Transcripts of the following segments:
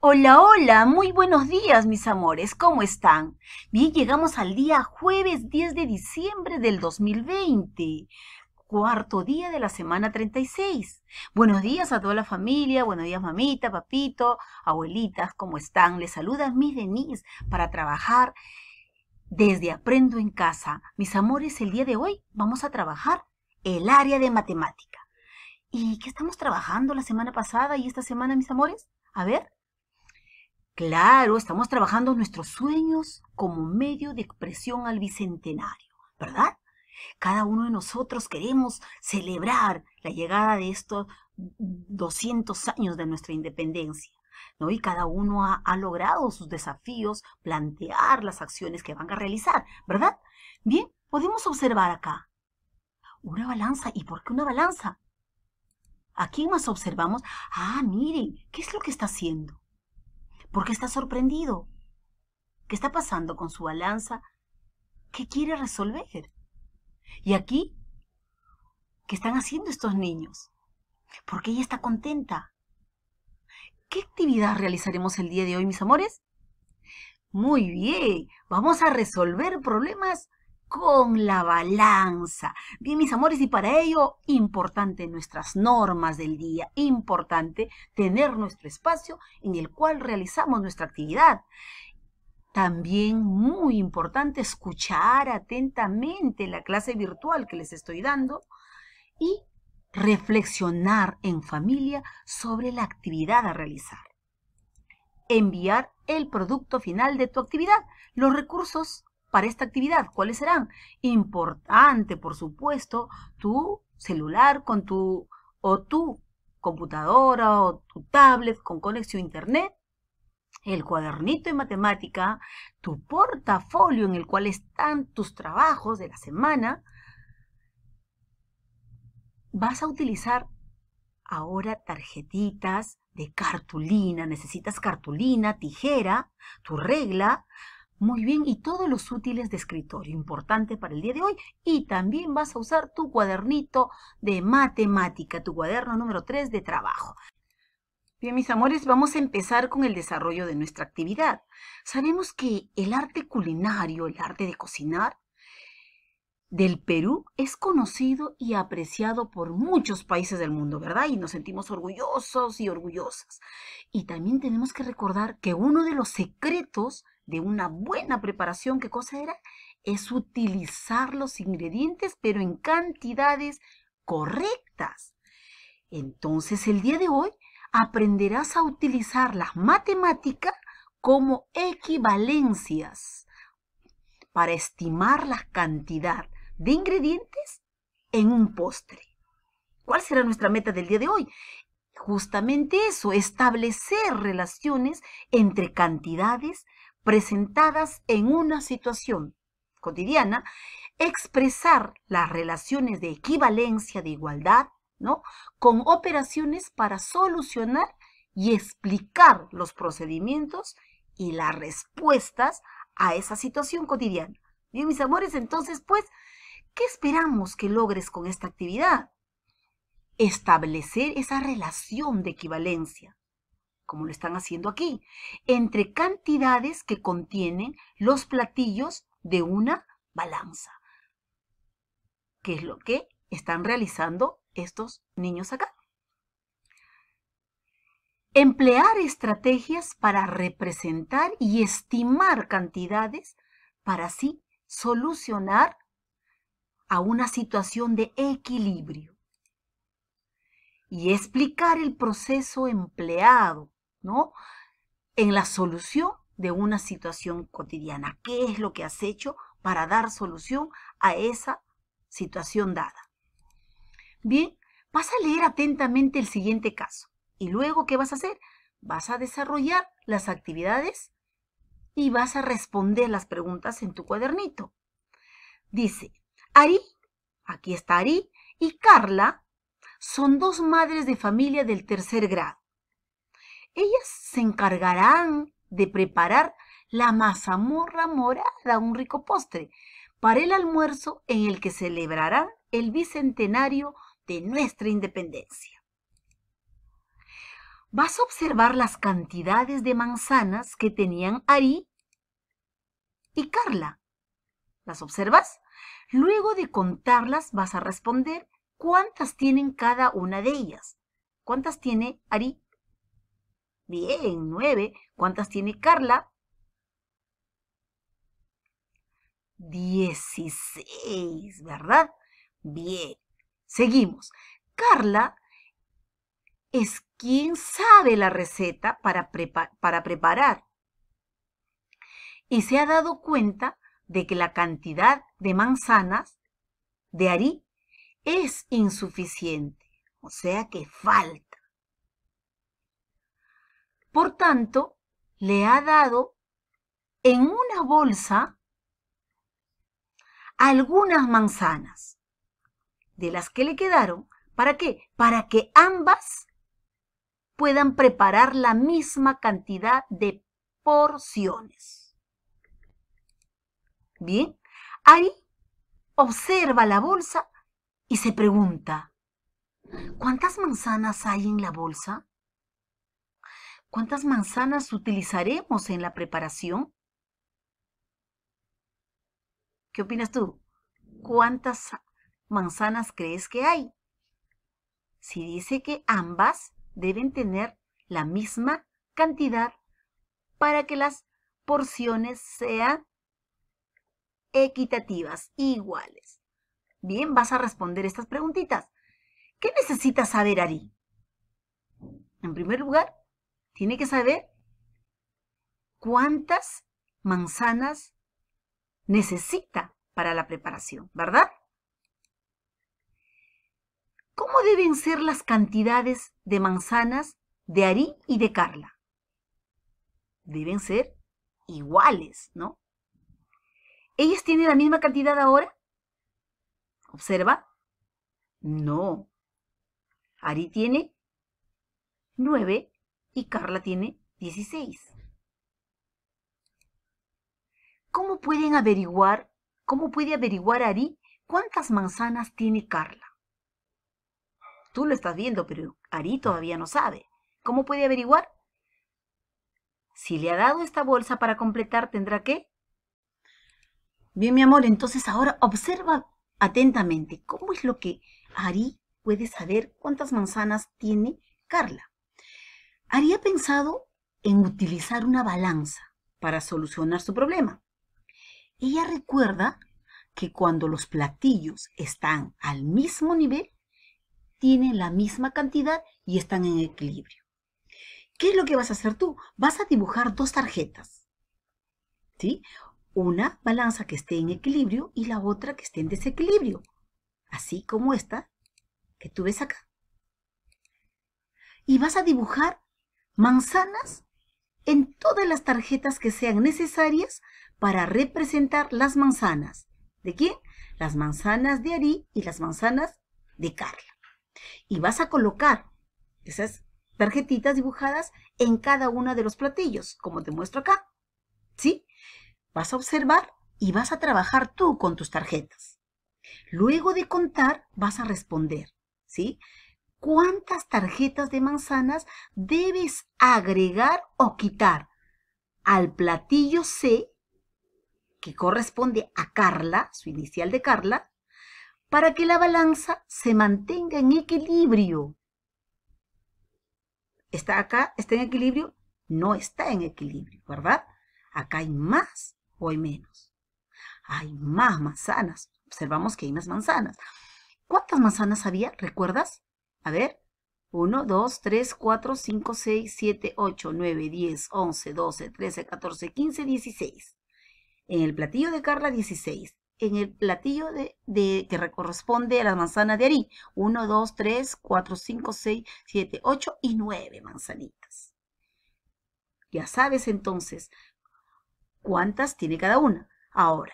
Hola, hola, muy buenos días mis amores, ¿cómo están? Bien, llegamos al día jueves 10 de diciembre del 2020, cuarto día de la semana 36. Buenos días a toda la familia, buenos días mamita, papito, abuelitas, ¿cómo están? Les saluda mis Denise para trabajar desde Aprendo en Casa. Mis amores, el día de hoy vamos a trabajar el área de matemática. ¿Y qué estamos trabajando la semana pasada y esta semana, mis amores? A ver, Claro, estamos trabajando nuestros sueños como medio de expresión al bicentenario, ¿verdad? Cada uno de nosotros queremos celebrar la llegada de estos 200 años de nuestra independencia. ¿no? Y cada uno ha, logrado sus desafíos, plantear las acciones que van a realizar, ¿verdad? Bien, podemos observar acá una balanza. ¿Y por qué una balanza? ¿A quién más observamos? Ah, miren, ¿qué es lo que está haciendo? ¿Por qué está sorprendido? ¿Qué está pasando con su balanza? ¿Qué quiere resolver? Y aquí, ¿qué están haciendo estos niños? ¿Por qué ella está contenta? ¿Qué actividad realizaremos el día de hoy, mis amores? Muy bien, vamos a resolver problemas con la balanza. Bien, mis amores, y para ello, importante nuestras normas del día, importante tener nuestro espacio en el cual realizamos nuestra actividad. También muy importante escuchar atentamente la clase virtual que les estoy dando y reflexionar en familia sobre la actividad a realizar. Enviar el producto final de tu actividad, los recursos para esta actividad. ¿Cuáles serán? Importante, por supuesto, tu celular con tu o tu computadora o tu tablet con conexión a internet, el cuadernito de matemática, tu portafolio en el cual están tus trabajos de la semana. Vas a utilizar ahora tarjetitas de cartulina, necesitas cartulina, tijera, tu regla, muy bien, y todos los útiles de escritorio, importante para el día de hoy. Y también vas a usar tu cuadernito de matemática, tu cuaderno número 3 de trabajo. Bien, mis amores, vamos a empezar con el desarrollo de nuestra actividad. Sabemos que el arte culinario, el arte de cocinar, del Perú es conocido y apreciado por muchos países del mundo, ¿verdad? Y nos sentimos orgullosos y orgullosas. Y también tenemos que recordar que uno de los secretos de una buena preparación, ¿qué cosa era? Es utilizar los ingredientes, pero en cantidades correctas. Entonces, el día de hoy aprenderás a utilizar la matemática como equivalencias para estimar la cantidad, de ingredientes en un postre. ¿Cuál será nuestra meta del día de hoy? Justamente eso, establecer relaciones entre cantidades presentadas en una situación cotidiana, expresar las relaciones de equivalencia, de igualdad, ¿no? Con operaciones para solucionar y explicar los procedimientos y las respuestas a esa situación cotidiana. Bien, mis amores, entonces, pues, ¿Qué esperamos que logres con esta actividad? Establecer esa relación de equivalencia, como lo están haciendo aquí, entre cantidades que contienen los platillos de una balanza, que es lo que están realizando estos niños acá. Emplear estrategias para representar y estimar cantidades para así solucionar a una situación de equilibrio y explicar el proceso empleado, ¿no? En la solución de una situación cotidiana. ¿Qué es lo que has hecho para dar solución a esa situación dada? Bien, vas a leer atentamente el siguiente caso y luego ¿qué vas a hacer? Vas a desarrollar las actividades y vas a responder las preguntas en tu cuadernito. Dice, Ari, aquí está Ari, y Carla son dos madres de familia del tercer grado. Ellas se encargarán de preparar la mazamorra morada, un rico postre, para el almuerzo en el que celebrarán el bicentenario de nuestra independencia. Vas a observar las cantidades de manzanas que tenían Ari y Carla. ¿Las observas? Luego de contarlas, vas a responder cuántas tienen cada una de ellas. ¿Cuántas tiene Ari? Bien, nueve. ¿Cuántas tiene Carla? Dieciséis, ¿verdad? Bien. Seguimos. Carla es quien sabe la receta para, para preparar y se ha dado cuenta de que la cantidad de manzanas de Ari es insuficiente, o sea que falta. Por tanto, le ha dado en una bolsa algunas manzanas, de las que le quedaron, ¿para qué? Para que ambas puedan preparar la misma cantidad de porciones. Bien, ahí observa la bolsa y se pregunta, ¿cuántas manzanas hay en la bolsa? ¿Cuántas manzanas utilizaremos en la preparación? ¿Qué opinas tú? ¿Cuántas manzanas crees que hay? Si dice que ambas deben tener la misma cantidad para que las porciones sean equitativas, iguales. Bien, vas a responder estas preguntitas. ¿Qué necesita saber, Ari? En primer lugar, tiene que saber cuántas manzanas necesita para la preparación, ¿verdad? ¿Cómo deben ser las cantidades de manzanas de Ari y de Carla? Deben ser iguales, ¿no? ¿Ellas tienen la misma cantidad ahora? Observa. No. Ari tiene 9 y Carla tiene 16. ¿Cómo pueden averiguar, cómo puede averiguar Ari cuántas manzanas tiene Carla? Tú lo estás viendo, pero Ari todavía no sabe. ¿Cómo puede averiguar? Si le ha dado esta bolsa para completar, tendrá que Bien, mi amor, entonces ahora observa atentamente cómo es lo que Ari puede saber cuántas manzanas tiene Carla. Ari ha pensado en utilizar una balanza para solucionar su problema. Ella recuerda que cuando los platillos están al mismo nivel, tienen la misma cantidad y están en equilibrio. ¿Qué es lo que vas a hacer tú? Vas a dibujar dos tarjetas. ¿Sí? una balanza que esté en equilibrio y la otra que esté en desequilibrio, así como esta que tú ves acá. Y vas a dibujar manzanas en todas las tarjetas que sean necesarias para representar las manzanas. ¿De quién? Las manzanas de Ari y las manzanas de Carla. Y vas a colocar esas tarjetitas dibujadas en cada uno de los platillos, como te muestro acá. ¿Sí? Vas a observar y vas a trabajar tú con tus tarjetas. Luego de contar, vas a responder, ¿sí? ¿Cuántas tarjetas de manzanas debes agregar o quitar al platillo C, que corresponde a Carla, su inicial de Carla, para que la balanza se mantenga en equilibrio? ¿Está acá? ¿Está en equilibrio? No está en equilibrio, ¿verdad? Acá hay más Hoy menos. Hay más manzanas. Observamos que hay más manzanas. ¿Cuántas manzanas había? ¿Recuerdas? A ver. 1, 2, 3, 4, 5, 6, 7, 8, 9, 10, 11, 12, 13, 14, 15, 16. En el platillo de Carla, 16. En el platillo que corresponde a las manzanas de Ari, 1, 2, 3, 4, 5, 6, 7, 8 y 9 manzanitas. Ya sabes entonces cuántas tiene cada una. Ahora,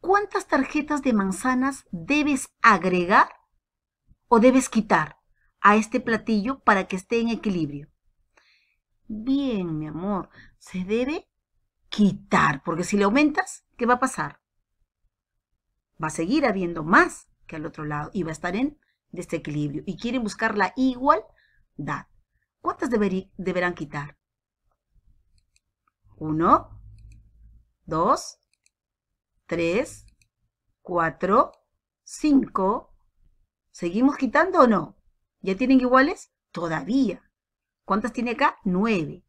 ¿cuántas tarjetas de manzanas debes agregar o debes quitar a este platillo para que esté en equilibrio? Bien, mi amor, se debe quitar, porque si le aumentas, ¿qué va a pasar? Va a seguir habiendo más que al otro lado y va a estar en desequilibrio y quieren buscar la igualdad. ¿Cuántas deberán quitar? Uno, 2, 3, 4, 5. ¿Seguimos quitando o no? ¿Ya tienen iguales? Todavía. ¿Cuántas tiene acá? 9.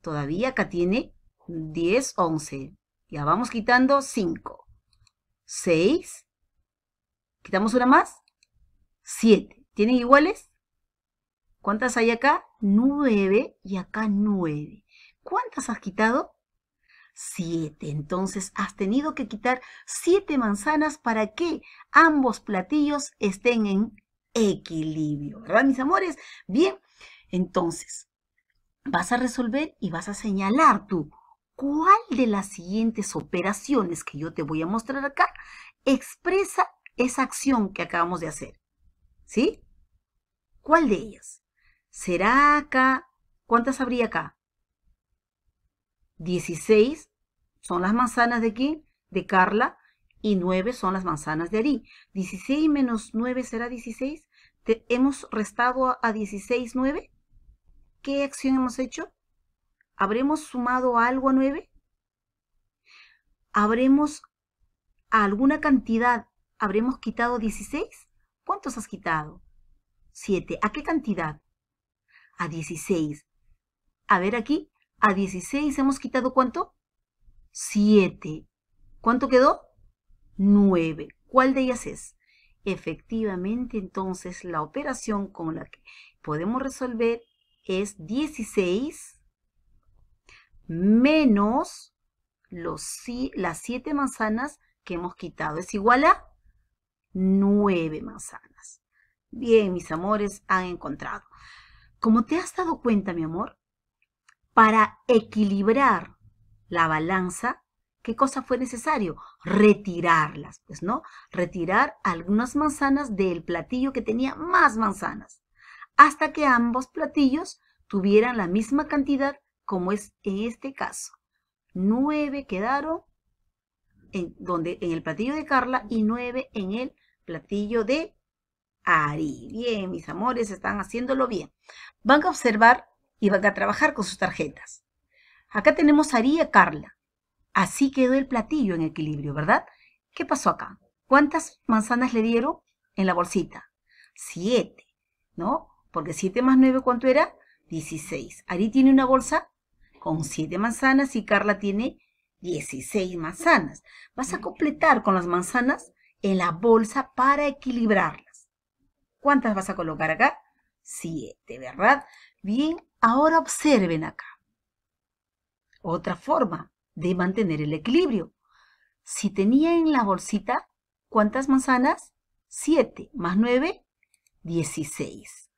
Todavía acá tiene 10, 11. Ya vamos quitando 5. 6. ¿Quitamos una más? 7. ¿Tienen iguales? ¿Cuántas hay acá? 9 y acá 9. ¿Cuántas has quitado? siete. Entonces has tenido que quitar siete manzanas para que ambos platillos estén en equilibrio. ¿Verdad, mis amores? Bien, entonces vas a resolver y vas a señalar tú cuál de las siguientes operaciones que yo te voy a mostrar acá expresa esa acción que acabamos de hacer. ¿Sí? ¿Cuál de ellas? ¿Será acá? ¿Cuántas habría acá? 16 son las manzanas de aquí? De Carla. Y 9 son las manzanas de Ari. 16 menos 9 será 16. ¿Hemos restado a 16 9? ¿Qué acción hemos hecho? ¿Habremos sumado algo a 9? ¿Habremos a alguna cantidad, habremos quitado 16? ¿Cuántos has quitado? 7. ¿A qué cantidad? A 16. A ver aquí, a 16 hemos quitado cuánto? 7. ¿Cuánto quedó? 9. ¿Cuál de ellas es? Efectivamente, entonces la operación con la que podemos resolver es 16 menos los, las 7 manzanas que hemos quitado. Es igual a 9 manzanas. Bien, mis amores, han encontrado. Como te has dado cuenta, mi amor, para equilibrar la balanza, ¿qué cosa fue necesario? Retirarlas, pues, ¿no? Retirar algunas manzanas del platillo que tenía más manzanas, hasta que ambos platillos tuvieran la misma cantidad como es en este caso. Nueve quedaron en, donde, en el platillo de Carla y nueve en el platillo de Ari. Bien, mis amores, están haciéndolo bien. Van a observar y van a trabajar con sus tarjetas. Acá tenemos a Carla. Así quedó el platillo en equilibrio, ¿verdad? ¿Qué pasó acá? ¿Cuántas manzanas le dieron en la bolsita? Siete, ¿no? Porque siete más nueve, ¿cuánto era? Dieciséis. Ari tiene una bolsa con siete manzanas y Carla tiene dieciséis manzanas. Vas a completar con las manzanas en la bolsa para equilibrarlas. ¿Cuántas vas a colocar acá? Siete, ¿verdad? Bien, ahora observen acá otra forma de mantener el equilibrio. Si tenía en la bolsita, ¿cuántas manzanas? 7 más 9, 16.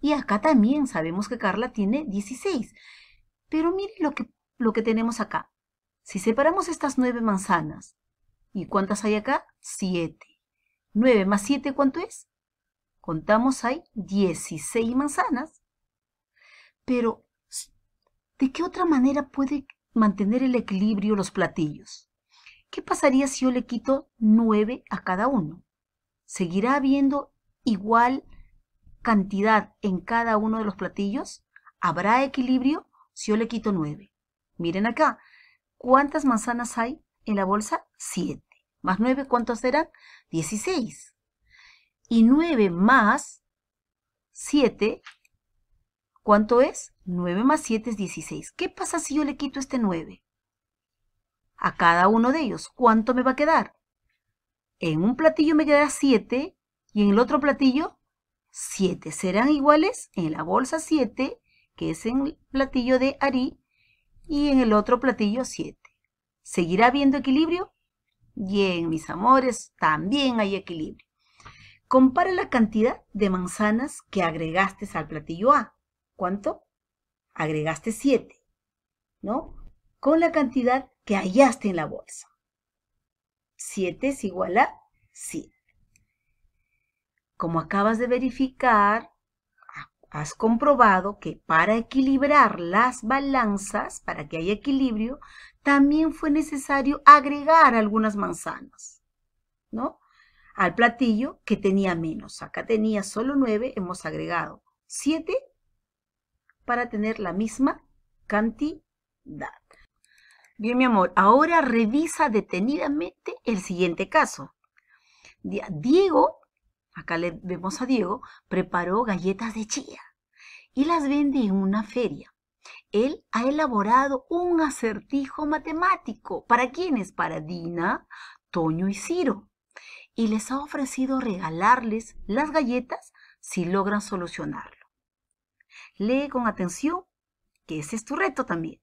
Y acá también sabemos que Carla tiene 16. Pero mire lo que, lo que tenemos acá. Si separamos estas 9 manzanas, ¿y cuántas hay acá? 7. 9 más 7, ¿cuánto es? Contamos, hay 16 manzanas. Pero ¿De qué otra manera puede mantener el equilibrio los platillos? ¿Qué pasaría si yo le quito 9 a cada uno? ¿Seguirá habiendo igual cantidad en cada uno de los platillos? ¿Habrá equilibrio si yo le quito 9? Miren acá, ¿cuántas manzanas hay en la bolsa? 7. Más 9, ¿cuántos serán? 16. Y 9 más 7 ¿Cuánto es? 9 más 7 es 16. ¿Qué pasa si yo le quito este 9? A cada uno de ellos, ¿cuánto me va a quedar? En un platillo me quedará 7 y en el otro platillo 7. Serán iguales en la bolsa 7, que es en el platillo de Ari, y en el otro platillo 7. ¿Seguirá habiendo equilibrio? Bien, mis amores, también hay equilibrio. Compara la cantidad de manzanas que agregaste al platillo A ¿Cuánto? Agregaste 7, ¿no? Con la cantidad que hallaste en la bolsa. 7 es igual a 7. Como acabas de verificar, has comprobado que para equilibrar las balanzas, para que haya equilibrio, también fue necesario agregar algunas manzanas, ¿no? Al platillo que tenía menos. Acá tenía solo 9, hemos agregado 7 para tener la misma cantidad. Bien, mi amor, ahora revisa detenidamente el siguiente caso. Diego, acá le vemos a Diego, preparó galletas de chía y las vende en una feria. Él ha elaborado un acertijo matemático. ¿Para quiénes? Para Dina, Toño y Ciro. Y les ha ofrecido regalarles las galletas si logran solucionarlo. Lee con atención, que ese es tu reto también.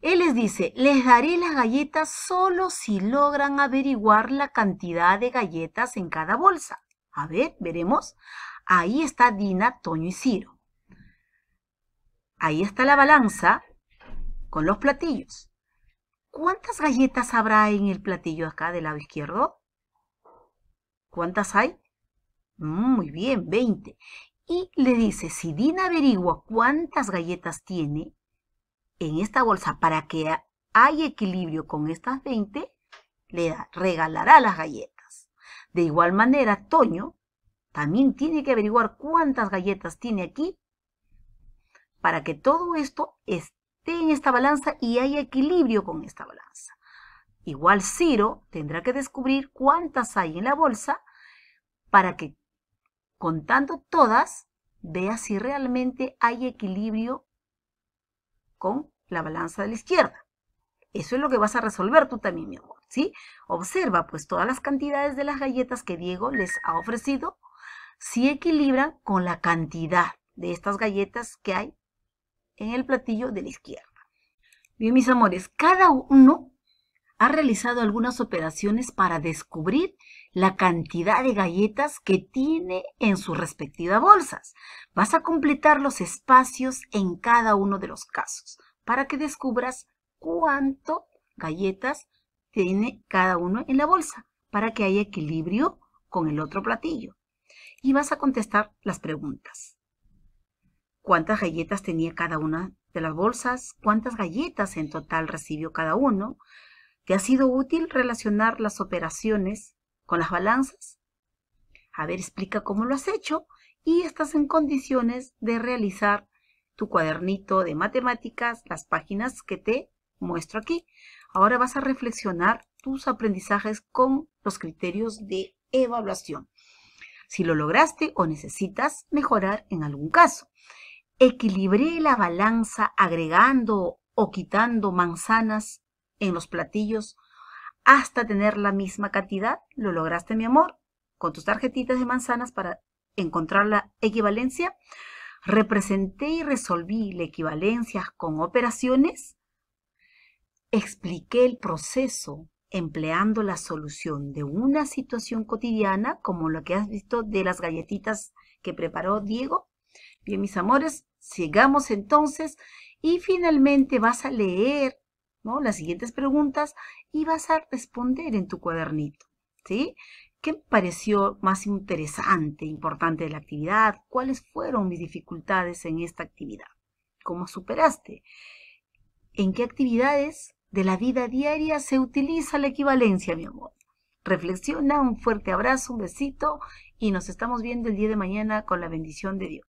Él les dice, les daré las galletas solo si logran averiguar la cantidad de galletas en cada bolsa. A ver, veremos. Ahí está Dina, Toño y Ciro. Ahí está la balanza con los platillos. ¿Cuántas galletas habrá en el platillo acá del lado izquierdo? ¿Cuántas hay? Mm, muy bien, 20 y le dice, si Dina averigua cuántas galletas tiene en esta bolsa para que hay equilibrio con estas 20, le regalará las galletas. De igual manera, Toño también tiene que averiguar cuántas galletas tiene aquí para que todo esto esté en esta balanza y haya equilibrio con esta balanza. Igual Ciro tendrá que descubrir cuántas hay en la bolsa para que contando todas, vea si realmente hay equilibrio con la balanza de la izquierda. Eso es lo que vas a resolver tú también, mi amor, ¿sí? Observa, pues, todas las cantidades de las galletas que Diego les ha ofrecido si equilibran con la cantidad de estas galletas que hay en el platillo de la izquierda. Bien, mis amores, cada uno ha realizado algunas operaciones para descubrir la cantidad de galletas que tiene en sus respectivas bolsas. Vas a completar los espacios en cada uno de los casos para que descubras cuánto galletas tiene cada uno en la bolsa para que haya equilibrio con el otro platillo. Y vas a contestar las preguntas. ¿Cuántas galletas tenía cada una de las bolsas? ¿Cuántas galletas en total recibió cada uno? ¿Te ha sido útil relacionar las operaciones con las balanzas? A ver, explica cómo lo has hecho y estás en condiciones de realizar tu cuadernito de matemáticas, las páginas que te muestro aquí. Ahora vas a reflexionar tus aprendizajes con los criterios de evaluación. Si lo lograste o necesitas mejorar en algún caso. Equilibré la balanza agregando o quitando manzanas en los platillos hasta tener la misma cantidad. Lo lograste, mi amor, con tus tarjetitas de manzanas para encontrar la equivalencia. Representé y resolví la equivalencia con operaciones. Expliqué el proceso empleando la solución de una situación cotidiana como lo que has visto de las galletitas que preparó Diego. Bien, mis amores, sigamos entonces y finalmente vas a leer ¿no? las siguientes preguntas y vas a responder en tu cuadernito, ¿sí? ¿Qué pareció más interesante, importante de la actividad? ¿Cuáles fueron mis dificultades en esta actividad? ¿Cómo superaste? ¿En qué actividades de la vida diaria se utiliza la equivalencia, mi amor? Reflexiona, un fuerte abrazo, un besito y nos estamos viendo el día de mañana con la bendición de Dios.